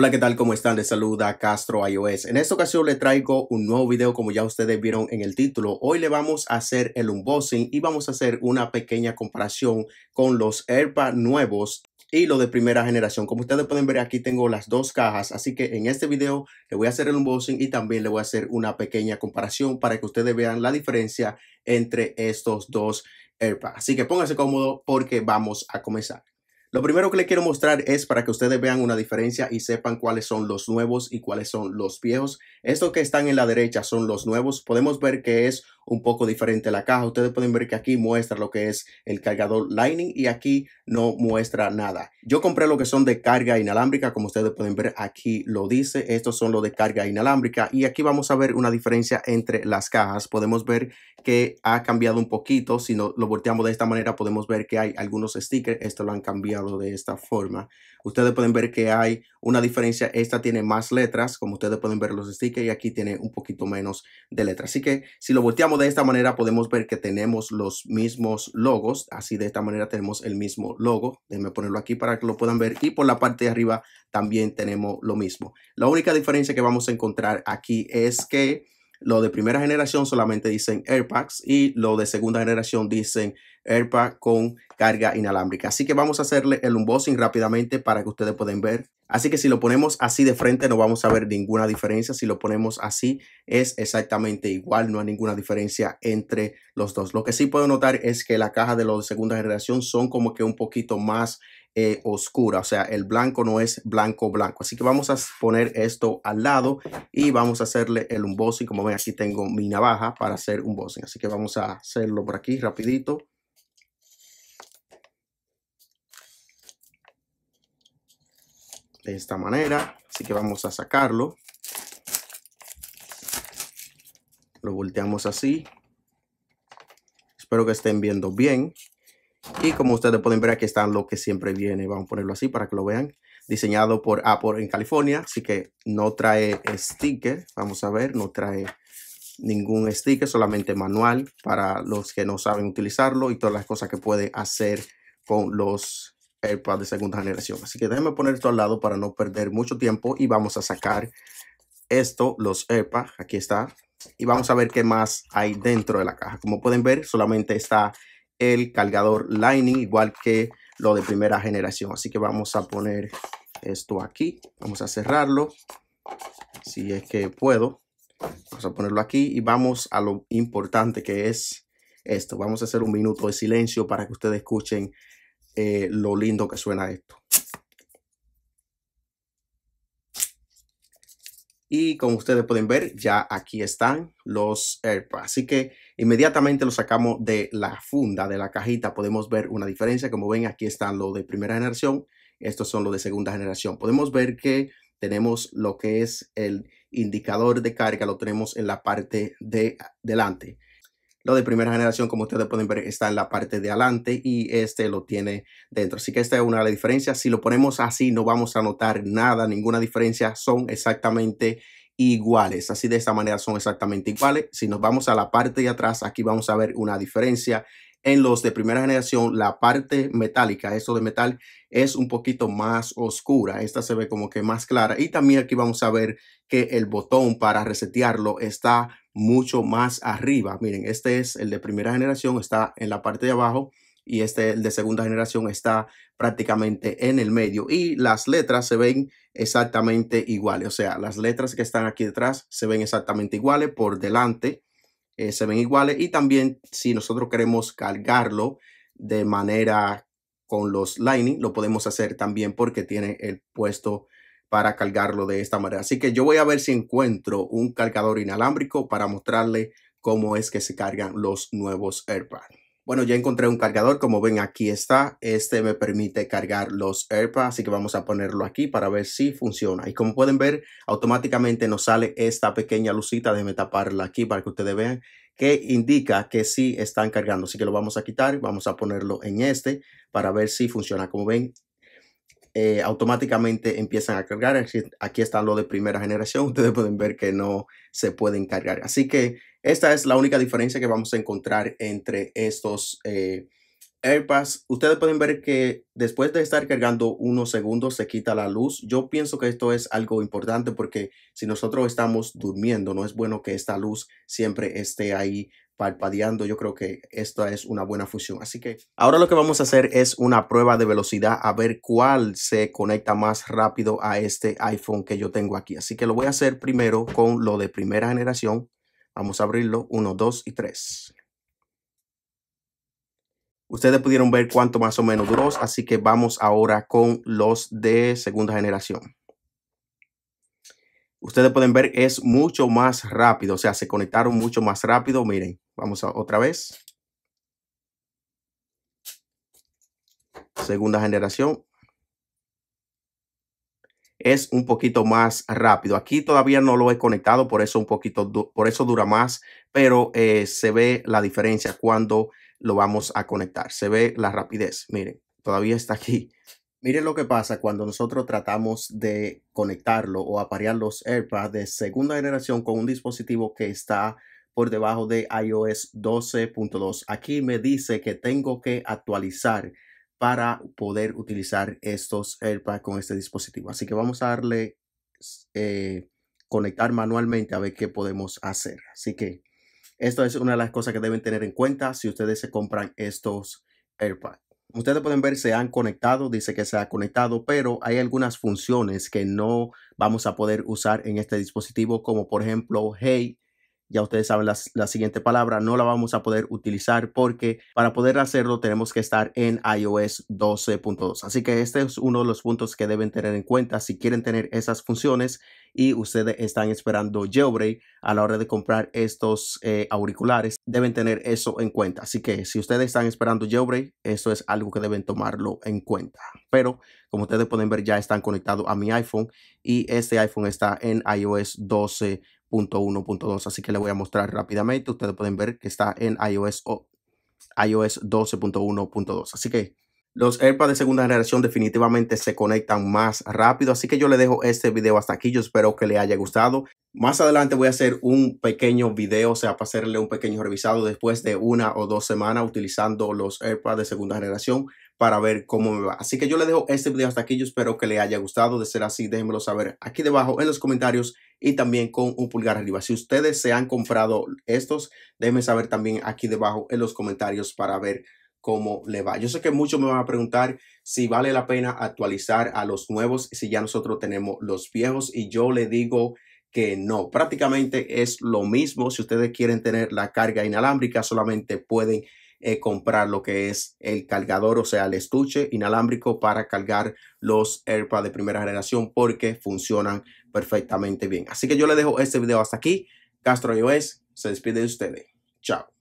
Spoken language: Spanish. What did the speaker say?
Hola, ¿qué tal? ¿Cómo están? Les saluda Castro iOS. En esta ocasión les traigo un nuevo video como ya ustedes vieron en el título. Hoy le vamos a hacer el unboxing y vamos a hacer una pequeña comparación con los AirPods nuevos y los de primera generación. Como ustedes pueden ver aquí tengo las dos cajas, así que en este video le voy a hacer el unboxing y también le voy a hacer una pequeña comparación para que ustedes vean la diferencia entre estos dos AirPods. Así que pónganse cómodo porque vamos a comenzar. Lo primero que le quiero mostrar es para que ustedes vean una diferencia y sepan cuáles son los nuevos y cuáles son los viejos. Estos que están en la derecha son los nuevos. Podemos ver que es un poco diferente la caja. Ustedes pueden ver que aquí muestra lo que es el cargador Lightning y aquí no muestra nada. Yo compré lo que son de carga inalámbrica, como ustedes pueden ver aquí lo dice. Estos son los de carga inalámbrica y aquí vamos a ver una diferencia entre las cajas. Podemos ver que ha cambiado un poquito. Si no lo volteamos de esta manera, podemos ver que hay algunos stickers. Esto lo han cambiado de esta forma. Ustedes pueden ver que hay una diferencia. Esta tiene más letras, como ustedes pueden ver los stickers y aquí tiene un poquito menos de letras. Así que si lo volteamos de esta manera podemos ver que tenemos los mismos logos. Así de esta manera tenemos el mismo logo. Déjenme ponerlo aquí para que lo puedan ver. Y por la parte de arriba también tenemos lo mismo. La única diferencia que vamos a encontrar aquí es que lo de primera generación solamente dicen packs y lo de segunda generación dicen pack con carga inalámbrica. Así que vamos a hacerle el unboxing rápidamente para que ustedes puedan ver Así que si lo ponemos así de frente no vamos a ver ninguna diferencia. Si lo ponemos así es exactamente igual, no hay ninguna diferencia entre los dos. Lo que sí puedo notar es que la caja de los de segunda generación son como que un poquito más eh, oscura, o sea, el blanco no es blanco blanco. Así que vamos a poner esto al lado y vamos a hacerle el embossing. Como ven aquí tengo mi navaja para hacer un embossing. Así que vamos a hacerlo por aquí rapidito. de esta manera. Así que vamos a sacarlo. Lo volteamos así. Espero que estén viendo bien. Y como ustedes pueden ver, aquí están lo que siempre viene. Vamos a ponerlo así para que lo vean. Diseñado por Apple en California. Así que no trae sticker. Vamos a ver, no trae ningún sticker, solamente manual para los que no saben utilizarlo y todas las cosas que puede hacer con los eh, AirPods de segunda generación. Así que déjenme poner esto al lado para no perder mucho tiempo y vamos a sacar esto, los e AirPods. Aquí está. Y vamos a ver qué más hay dentro de la caja. Como pueden ver, solamente está el cargador Lightning, igual que lo de primera generación. Así que vamos a poner esto aquí. Vamos a cerrarlo, si es que puedo. Vamos a ponerlo aquí y vamos a lo importante que es esto. Vamos a hacer un minuto de silencio para que ustedes escuchen eh, lo lindo que suena esto. Y como ustedes pueden ver, ya aquí están los Así que inmediatamente lo sacamos de la funda, de la cajita. Podemos ver una diferencia. Como ven, aquí están los de primera generación. Estos son los de segunda generación. Podemos ver que tenemos lo que es el indicador de carga. Lo tenemos en la parte de delante. Lo de primera generación, como ustedes pueden ver, está en la parte de adelante y este lo tiene dentro. Así que esta es una de las diferencias. Si lo ponemos así, no vamos a notar nada, ninguna diferencia. Son exactamente iguales. Así de esta manera son exactamente iguales. Si nos vamos a la parte de atrás, aquí vamos a ver una diferencia en los de primera generación, la parte metálica, eso de metal, es un poquito más oscura. Esta se ve como que más clara. Y también aquí vamos a ver que el botón para resetearlo está mucho más arriba. Miren, este es el de primera generación, está en la parte de abajo y este el de segunda generación está prácticamente en el medio y las letras se ven exactamente iguales o sea las letras que están aquí detrás se ven exactamente iguales por delante eh, se ven iguales y también si nosotros queremos cargarlo de manera con los Lightning, lo podemos hacer también porque tiene el puesto para cargarlo de esta manera. Así que yo voy a ver si encuentro un cargador inalámbrico para mostrarle cómo es que se cargan los nuevos AirPods. Bueno, ya encontré un cargador, como ven aquí está. Este me permite cargar los AirPods, así que vamos a ponerlo aquí para ver si funciona. Y como pueden ver, automáticamente nos sale esta pequeña lucita, déjenme taparla aquí para que ustedes vean, que indica que sí están cargando. Así que lo vamos a quitar, vamos a ponerlo en este para ver si funciona. Como ven, eh, automáticamente empiezan a cargar. Aquí, aquí están los de primera generación. Ustedes pueden ver que no se pueden cargar. Así que esta es la única diferencia que vamos a encontrar entre estos eh, AirPods. Ustedes pueden ver que después de estar cargando unos segundos se quita la luz. Yo pienso que esto es algo importante porque si nosotros estamos durmiendo, no es bueno que esta luz siempre esté ahí parpadeando. Yo creo que esta es una buena función. Así que ahora lo que vamos a hacer es una prueba de velocidad a ver cuál se conecta más rápido a este iPhone que yo tengo aquí. Así que lo voy a hacer primero con lo de primera generación Vamos a abrirlo. 1, 2 y 3. Ustedes pudieron ver cuánto más o menos duró, así que vamos ahora con los de segunda generación. Ustedes pueden ver, es mucho más rápido, o sea, se conectaron mucho más rápido. Miren, vamos a otra vez. Segunda generación es un poquito más rápido. Aquí todavía no lo he conectado, por eso un poquito, por eso dura más, pero eh, se ve la diferencia cuando lo vamos a conectar. Se ve la rapidez. Miren, todavía está aquí. Miren lo que pasa cuando nosotros tratamos de conectarlo o aparear los AirPods de segunda generación con un dispositivo que está por debajo de iOS 12.2. Aquí me dice que tengo que actualizar para poder utilizar estos Airpods con este dispositivo. Así que vamos a darle eh, conectar manualmente a ver qué podemos hacer. Así que esto es una de las cosas que deben tener en cuenta si ustedes se compran estos Airpods. Ustedes pueden ver, se han conectado, dice que se ha conectado, pero hay algunas funciones que no vamos a poder usar en este dispositivo, como por ejemplo, hey, ya ustedes saben la siguiente palabra, no la vamos a poder utilizar porque para poder hacerlo tenemos que estar en iOS 12.2. Así que este es uno de los puntos que deben tener en cuenta si quieren tener esas funciones y ustedes están esperando jailbreak a la hora de comprar estos eh, auriculares, deben tener eso en cuenta. Así que si ustedes están esperando jailbreak, eso es algo que deben tomarlo en cuenta. Pero como ustedes pueden ver, ya están conectados a mi iPhone y este iPhone está en iOS 12. .1.2, así que le voy a mostrar rápidamente. Ustedes pueden ver que está en iOS, o, iOS 12.1.2. Así que los AirPods de segunda generación definitivamente se conectan más rápido, así que yo le dejo este video hasta aquí. Yo espero que le haya gustado. Más adelante voy a hacer un pequeño video, o sea, para hacerle un pequeño revisado después de una o dos semanas utilizando los AirPods de segunda generación para ver cómo me va. Así que yo le dejo este video hasta aquí. Yo espero que le haya gustado. De ser así, déjenmelo saber aquí debajo en los comentarios y también con un pulgar arriba. Si ustedes se han comprado estos, déjenme saber también aquí debajo en los comentarios para ver cómo le va. Yo sé que muchos me van a preguntar si vale la pena actualizar a los nuevos, si ya nosotros tenemos los viejos y yo le digo que no, prácticamente es lo mismo. Si ustedes quieren tener la carga inalámbrica, solamente pueden eh, comprar lo que es el cargador, o sea, el estuche inalámbrico para cargar los AirPods de primera generación porque funcionan perfectamente bien. Así que yo le dejo este video hasta aquí. Castro iOS se despide de ustedes. Chao.